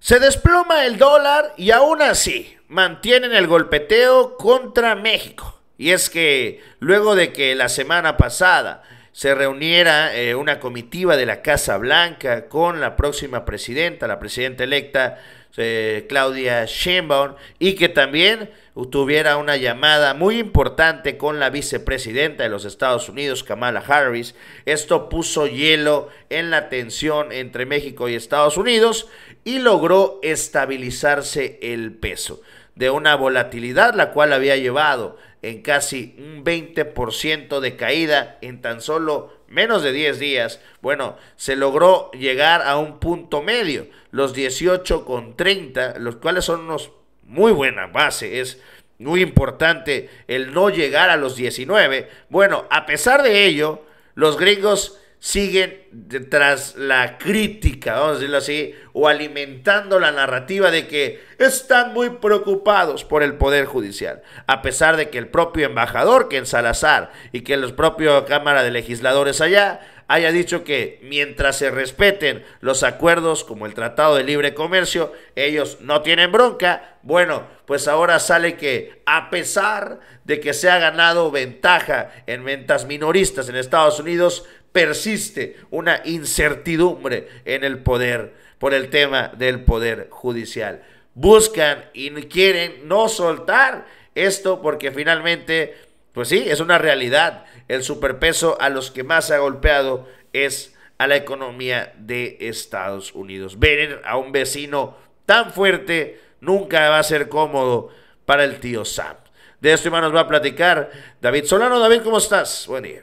Se desploma el dólar y aún así mantienen el golpeteo contra México. Y es que luego de que la semana pasada se reuniera eh, una comitiva de la Casa Blanca con la próxima presidenta, la presidenta electa eh, Claudia Sheinbaum, y que también tuviera una llamada muy importante con la vicepresidenta de los Estados Unidos, Kamala Harris. Esto puso hielo en la tensión entre México y Estados Unidos y logró estabilizarse el peso de una volatilidad la cual había llevado en casi un 20% de caída en tan solo menos de 10 días. Bueno, se logró llegar a un punto medio, los 18,30, los cuales son unos muy buena base, es muy importante el no llegar a los 19. Bueno, a pesar de ello, los gringos siguen tras la crítica, vamos a decirlo así, o alimentando la narrativa de que están muy preocupados por el Poder Judicial, a pesar de que el propio embajador, que en Salazar, y que los propios Cámara de Legisladores allá, haya dicho que mientras se respeten los acuerdos como el Tratado de Libre Comercio, ellos no tienen bronca. Bueno, pues ahora sale que a pesar de que se ha ganado ventaja en ventas minoristas en Estados Unidos, persiste una incertidumbre en el poder por el tema del poder judicial. Buscan y quieren no soltar esto porque finalmente pues sí, es una realidad. El superpeso a los que más ha golpeado es a la economía de Estados Unidos. Ver a un vecino tan fuerte nunca va a ser cómodo para el tío Sam. De esto, nos va a platicar David Solano. David, ¿cómo estás? Buen día.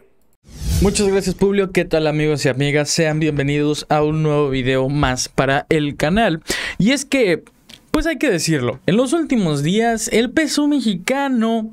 Muchas gracias Publio, ¿qué tal amigos y amigas? Sean bienvenidos a un nuevo video más para el canal. Y es que pues hay que decirlo, en los últimos días el peso mexicano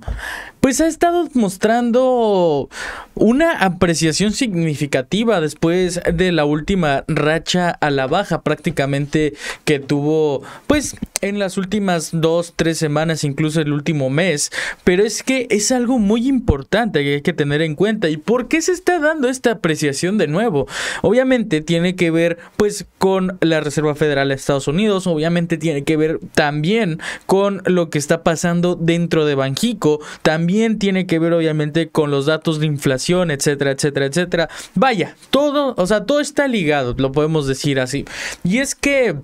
pues ha estado mostrando una apreciación significativa después de la última racha a la baja prácticamente que tuvo pues en las últimas dos, tres semanas, incluso el último mes, pero es que es algo muy importante que hay que tener en cuenta. ¿Y por qué se está dando esta apreciación de nuevo? Obviamente tiene que ver pues con la Reserva Federal de Estados Unidos, obviamente tiene que ver también con lo que está pasando dentro de Banjico, también tiene que ver obviamente con los datos de inflación etcétera, etcétera, etcétera. Vaya, todo, o sea, todo está ligado, lo podemos decir así. Y es que...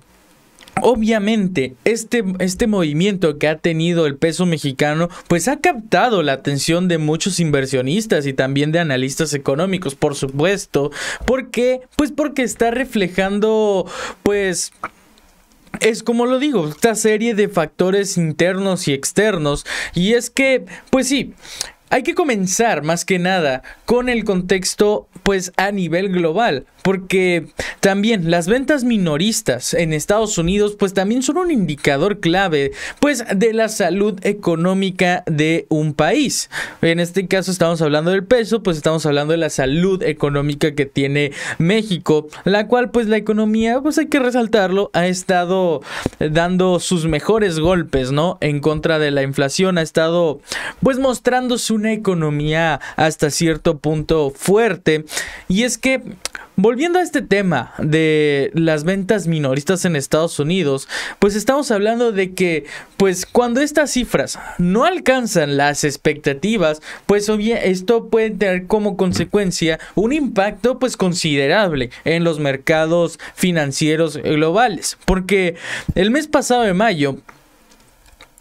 Obviamente, este, este, movimiento que ha tenido el peso mexicano, pues ha captado la atención de muchos inversionistas y también de analistas económicos, por supuesto. ¿Por qué? Pues porque está reflejando, pues, es como lo digo, esta serie de factores internos y externos. Y es que, pues sí, hay que comenzar más que nada con el contexto pues a nivel global, porque también las ventas minoristas en Estados Unidos pues también son un indicador clave pues de la salud económica de un país. En este caso estamos hablando del peso, pues estamos hablando de la salud económica que tiene México, la cual pues la economía pues hay que resaltarlo ha estado dando sus mejores golpes, ¿no? En contra de la inflación ha estado pues mostrándose una economía hasta cierto punto fuerte y es que Volviendo a este tema de las ventas minoristas en Estados Unidos, pues estamos hablando de que, pues cuando estas cifras no alcanzan las expectativas, pues esto puede tener como consecuencia un impacto pues considerable en los mercados financieros globales. Porque el mes pasado de mayo,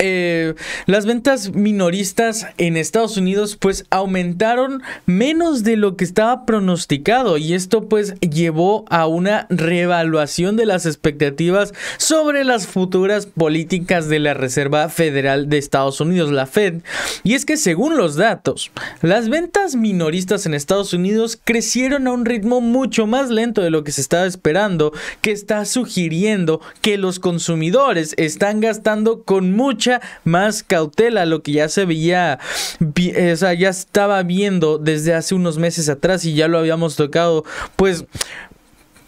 eh, las ventas minoristas en Estados Unidos pues aumentaron menos de lo que estaba pronosticado y esto pues llevó a una reevaluación de las expectativas sobre las futuras políticas de la Reserva Federal de Estados Unidos, la Fed. Y es que según los datos, las ventas minoristas en Estados Unidos crecieron a un ritmo mucho más lento de lo que se estaba esperando, que está sugiriendo que los consumidores están gastando con mucha más cautela lo que ya se veía, eh, o sea, ya estaba viendo desde hace unos meses atrás y ya lo habíamos tocado, pues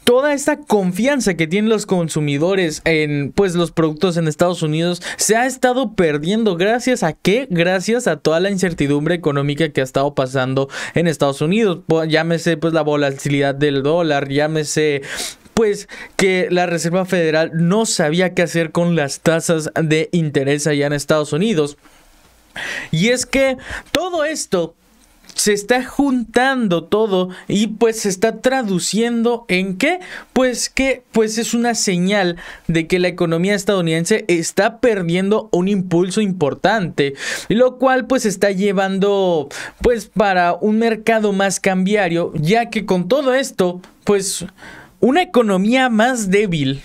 toda esta confianza que tienen los consumidores en pues los productos en Estados Unidos se ha estado perdiendo gracias a qué? Gracias a toda la incertidumbre económica que ha estado pasando en Estados Unidos. Pues, llámese pues la volatilidad del dólar, llámese pues que la Reserva Federal no sabía qué hacer con las tasas de interés allá en Estados Unidos. Y es que todo esto se está juntando todo y pues se está traduciendo en qué? Pues que pues es una señal de que la economía estadounidense está perdiendo un impulso importante, lo cual pues está llevando pues para un mercado más cambiario, ya que con todo esto pues una economía más débil,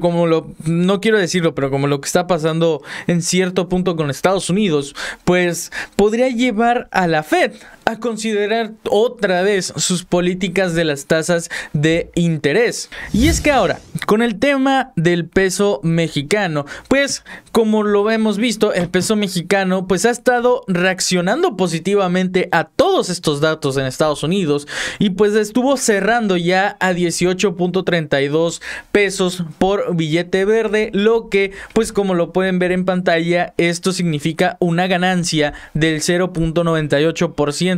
como lo, no quiero decirlo, pero como lo que está pasando en cierto punto con Estados Unidos, pues podría llevar a la Fed a considerar otra vez sus políticas de las tasas de interés. Y es que ahora, con el tema del peso mexicano, pues como lo hemos visto, el peso mexicano pues ha estado reaccionando positivamente a todos estos datos en Estados Unidos y pues estuvo cerrando ya a 18.32 pesos por billete verde, lo que pues como lo pueden ver en pantalla, esto significa una ganancia del 0.98%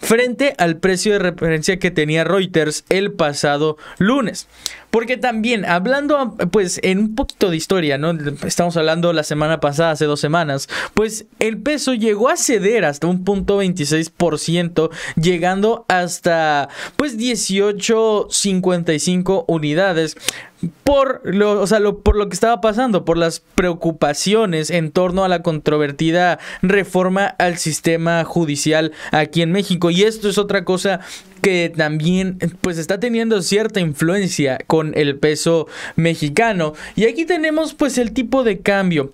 frente al precio de referencia que tenía Reuters el pasado lunes. Porque también, hablando, pues, en un poquito de historia, ¿no? Estamos hablando la semana pasada, hace dos semanas, pues el peso llegó a ceder hasta un punto 26%, llegando hasta, pues, 18.55 unidades por lo, por lo que estaba pasando, por las preocupaciones en torno a la controvertida reforma al sistema judicial aquí en México. Y esto es otra cosa que también pues está teniendo cierta influencia el peso mexicano. Y aquí tenemos pues el tipo de cambio.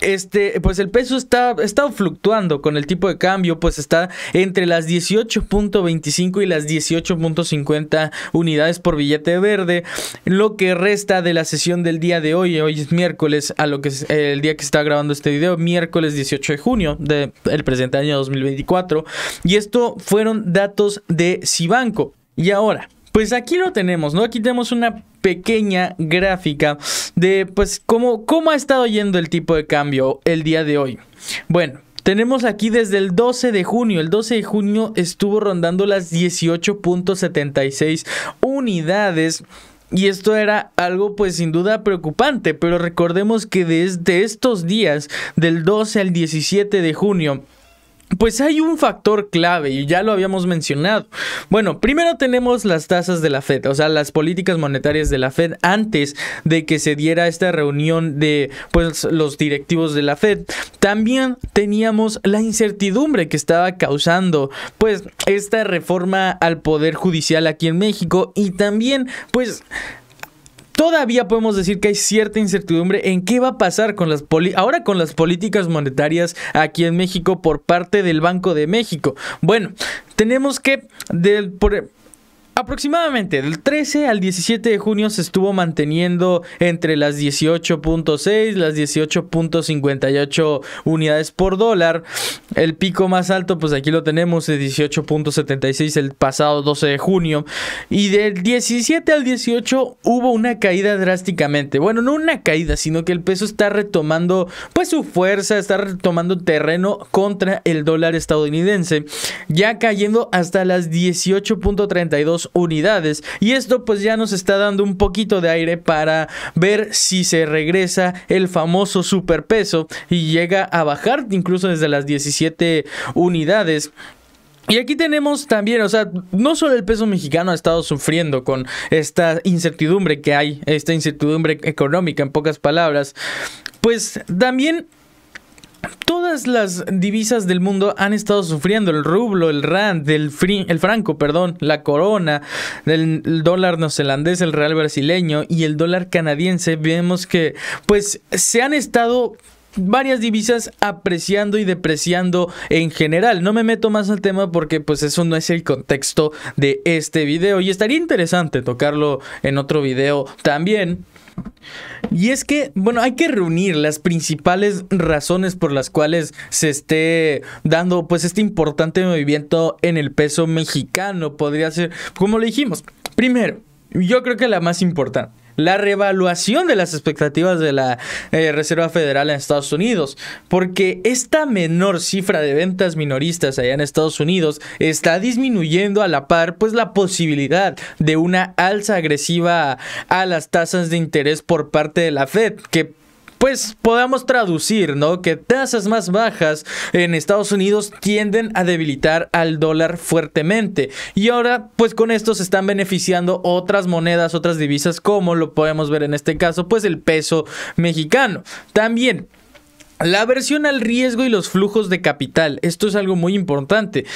Este, pues el peso está, está fluctuando con el tipo de cambio, pues está entre las 18.25 y las 18.50 unidades por billete verde, lo que resta de la sesión del día de hoy, hoy es miércoles, a lo que es eh, el día que está grabando este video, miércoles 18 de junio del presente año 2024, y esto fueron datos de Cibanco. Y ahora, pues aquí lo tenemos, ¿no? Aquí tenemos una pequeña gráfica de pues cómo, cómo ha estado yendo el tipo de cambio el día de hoy. Bueno, tenemos aquí desde el 12 de junio. El 12 de junio estuvo rondando las 18.76 unidades. Y esto era algo pues sin duda preocupante, pero recordemos que desde estos días, del 12 al 17 de junio, pues hay un factor clave y ya lo habíamos mencionado. Bueno, primero tenemos las tasas de la Fed, o sea, las políticas monetarias de la Fed antes de que se diera esta reunión de pues los directivos de la Fed. También teníamos la incertidumbre que estaba causando pues esta reforma al poder judicial aquí en México y también pues Todavía podemos decir que hay cierta incertidumbre en qué va a pasar con las ahora con las políticas monetarias aquí en México por parte del Banco de México. Bueno, tenemos que del, Aproximadamente del 13 al 17 de junio se estuvo manteniendo entre las 18.6 las 18.58 unidades por dólar. El pico más alto, pues aquí lo tenemos, de 18.76 el pasado 12 de junio. Y del 17 al 18 hubo una caída drásticamente. Bueno, no una caída, sino que el peso está retomando pues su fuerza, está retomando terreno contra el dólar estadounidense, ya cayendo hasta las 18.32 unidades. Y esto pues ya nos está dando un poquito de aire para ver si se regresa el famoso superpeso y llega a bajar incluso desde las 17 unidades. Y aquí tenemos también, o sea, no solo el peso mexicano ha estado sufriendo con esta incertidumbre que hay, esta incertidumbre económica en pocas palabras, pues también Todas las divisas del mundo han estado sufriendo, el rublo, el rand, el, el franco, perdón, la corona, el, el dólar neozelandés, el real brasileño y el dólar canadiense. Vemos que pues se han estado varias divisas apreciando y depreciando en general. No me meto más al tema porque pues eso no es el contexto de este video y estaría interesante tocarlo en otro video también y es que, bueno, hay que reunir las principales razones por las cuales se esté dando pues este importante movimiento en el peso mexicano. Podría ser, como le dijimos, primero, yo creo que la más importante la revaluación de las expectativas de la eh, Reserva Federal en Estados Unidos, porque esta menor cifra de ventas minoristas allá en Estados Unidos está disminuyendo a la par pues la posibilidad de una alza agresiva a las tasas de interés por parte de la Fed, que pues podamos traducir, ¿no? Que tasas más bajas en Estados Unidos tienden a debilitar al dólar fuertemente. Y ahora, pues con esto se están beneficiando otras monedas, otras divisas, como lo podemos ver en este caso, pues el peso mexicano. También la aversión al riesgo y los flujos de capital, esto es algo muy importante.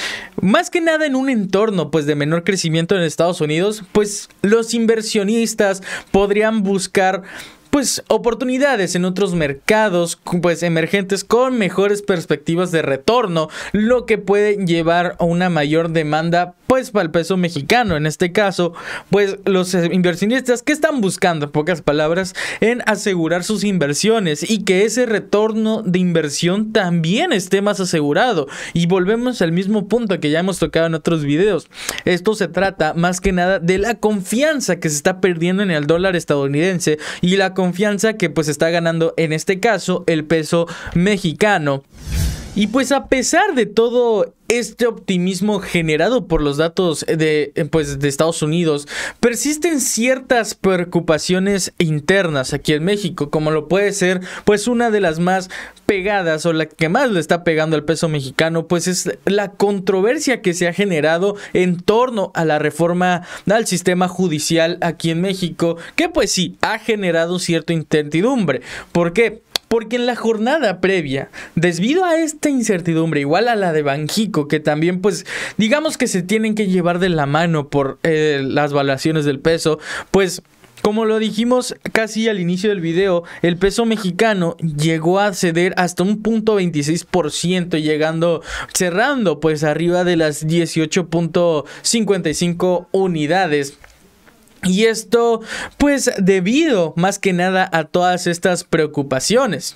Más que nada en un entorno pues de menor crecimiento en Estados Unidos, pues los inversionistas podrían buscar pues oportunidades en otros mercados pues emergentes con mejores perspectivas de retorno, lo que puede llevar a una mayor demanda pues, para el peso mexicano. En este caso, pues los inversionistas que están buscando, en pocas palabras, en asegurar sus inversiones y que ese retorno de inversión también esté más asegurado. Y volvemos al mismo punto que ya hemos tocado en otros videos. Esto se trata más que nada de la confianza que se está perdiendo en el dólar estadounidense y la confianza que pues está ganando en este caso el peso mexicano. Y pues a pesar de todo este optimismo generado por los datos de, pues, de Estados Unidos, persisten ciertas preocupaciones internas aquí en México, como lo puede ser, pues una de las más pegadas o la que más le está pegando al peso mexicano, pues es la controversia que se ha generado en torno a la reforma al sistema judicial aquí en México, que pues sí, ha generado cierta incertidumbre. ¿Por qué? porque en la jornada previa, debido a esta incertidumbre, igual a la de Banjico, que también pues digamos que se tienen que llevar de la mano por eh, las valuaciones del peso, pues... Como lo dijimos casi al inicio del video, el peso mexicano llegó a ceder hasta un punto 26%, llegando, cerrando pues arriba de las 18.55 unidades. Y esto, pues, debido más que nada a todas estas preocupaciones.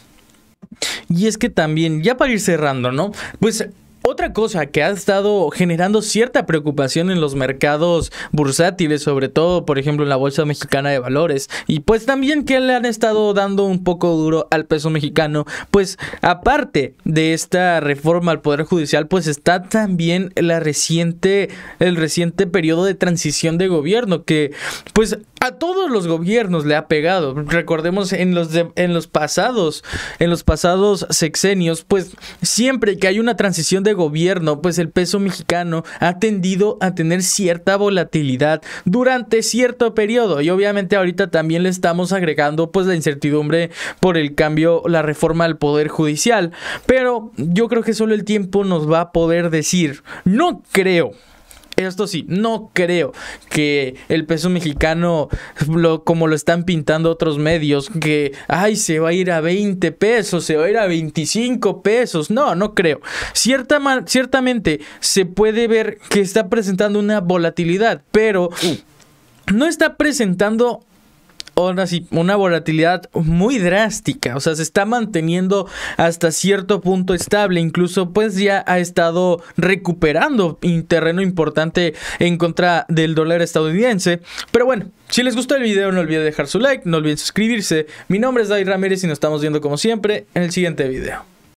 Y es que también, ya para ir cerrando, ¿no? Pues otra cosa que ha estado generando cierta preocupación en los mercados bursátiles, sobre todo, por ejemplo, en la Bolsa Mexicana de Valores, y pues también que le han estado dando un poco duro al peso mexicano, pues aparte de esta reforma al Poder Judicial, pues está también la reciente, el reciente periodo de transición de gobierno, que pues a todos los gobiernos le ha pegado. Recordemos en los, en los pasados, en los pasados sexenios, pues siempre que hay una transición de gobierno, pues el peso mexicano ha tendido a tener cierta volatilidad durante cierto periodo y obviamente ahorita también le estamos agregando pues la incertidumbre por el cambio, la reforma al Poder Judicial, pero yo creo que solo el tiempo nos va a poder decir, no creo esto sí, no creo que el peso mexicano, lo, como lo están pintando otros medios, que, ay, se va a ir a 20 pesos, se va a ir a 25 pesos. No, no creo. Cierta ciertamente se puede ver que está presentando una volatilidad, pero... Uh. no está presentando una volatilidad muy drástica. O sea, se está manteniendo hasta cierto punto estable. Incluso, pues ya ha estado recuperando terreno importante en contra del dólar estadounidense. Pero bueno, si les gustó el video, no olviden dejar su like, no olviden suscribirse. Mi nombre es David Ramírez y nos estamos viendo como siempre en el siguiente video.